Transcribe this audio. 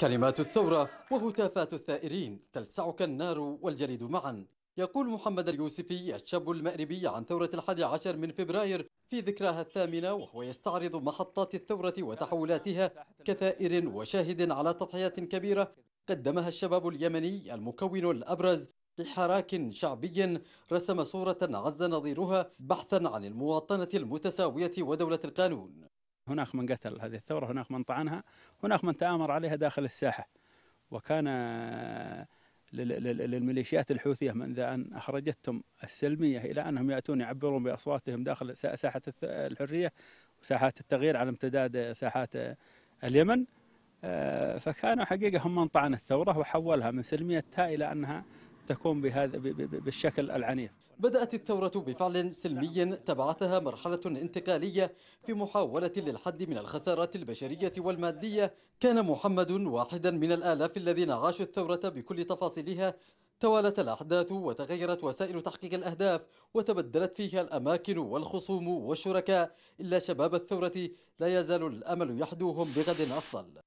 كلمات الثورة وهتافات الثائرين تلسعك النار والجليد معا يقول محمد اليوسفي الشاب المأربي عن ثورة الحادي عشر من فبراير في ذكراها الثامنة وهو يستعرض محطات الثورة وتحولاتها كثائر وشاهد على تضحيات كبيرة قدمها الشباب اليمني المكون الأبرز لحراك شعبي رسم صورة عز نظيرها بحثا عن المواطنة المتساوية ودولة القانون هناك من قتل هذه الثورة هناك من طعنها هناك من تآمر عليها داخل الساحة وكان آه، للميليشيات الحوثية منذ أن أخرجتهم السلمية إلى أنهم يأتون يعبرون بأصواتهم داخل ساحة الحرية وساحات التغيير على امتداد آه، ساحات آه، اليمن فكانوا حقيقة هم من طعن الثورة وحولها من سلميتها إلى أنها تكون بهذا بالشكل العنيف بدأت الثورة بفعل سلمي تبعتها مرحلة انتقالية في محاولة للحد من الخسارات البشرية والمادية كان محمد واحدا من الآلاف الذين عاشوا الثورة بكل تفاصيلها توالت الأحداث وتغيرت وسائل تحقيق الأهداف وتبدلت فيها الأماكن والخصوم والشركاء إلا شباب الثورة لا يزال الأمل يحدوهم بغد أفضل